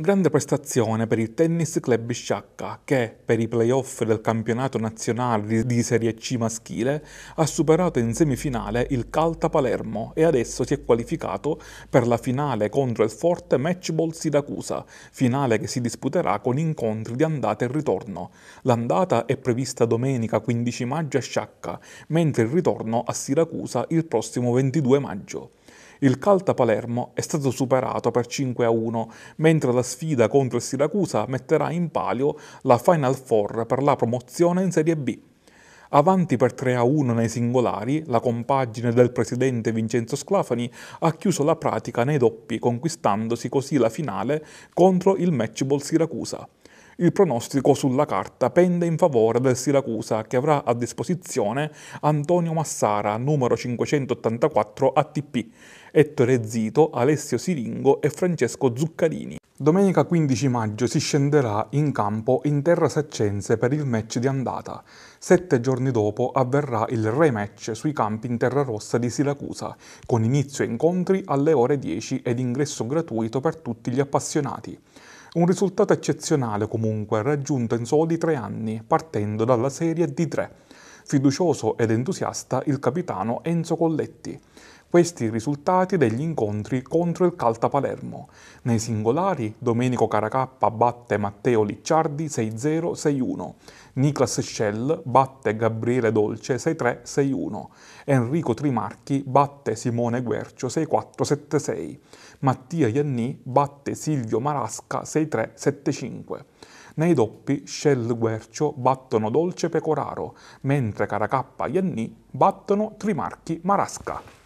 Grande prestazione per il Tennis Club Sciacca che, per i playoff del campionato nazionale di Serie C maschile, ha superato in semifinale il Calta Palermo e adesso si è qualificato per la finale contro il forte Matchball Siracusa, finale che si disputerà con incontri di andata e ritorno. L'andata è prevista domenica 15 maggio a Sciacca, mentre il ritorno a Siracusa il prossimo 22 maggio. Il Calta Palermo è stato superato per 5 a 1, mentre la sfida contro il Siracusa metterà in palio la Final Four per la promozione in Serie B. Avanti per 3 a 1 nei singolari, la compagine del presidente Vincenzo Sclafani ha chiuso la pratica nei doppi, conquistandosi così la finale contro il matchball Siracusa il pronostico sulla carta pende in favore del Siracusa che avrà a disposizione Antonio Massara, numero 584 ATP, Ettore Zito, Alessio Siringo e Francesco Zuccarini. Domenica 15 maggio si scenderà in campo in terra saccense per il match di andata. Sette giorni dopo avverrà il rematch sui campi in terra rossa di Siracusa, con inizio incontri alle ore 10 ed ingresso gratuito per tutti gli appassionati. Un risultato eccezionale comunque raggiunto in soli tre anni, partendo dalla serie D3 fiducioso ed entusiasta il capitano Enzo Colletti. Questi i risultati degli incontri contro il Calta Palermo. Nei singolari, Domenico Caracappa batte Matteo Licciardi 6-0, 6-1. Niklas Schell batte Gabriele Dolce 6-3, 6-1. Enrico Trimarchi batte Simone Guercio 6-4, 7-6. Mattia Ianni batte Silvio Marasca 6-3, 7-5. Nei doppi Shell Guercio battono Dolce Pecoraro, mentre Caracappa Ianni battono Trimarchi Marasca.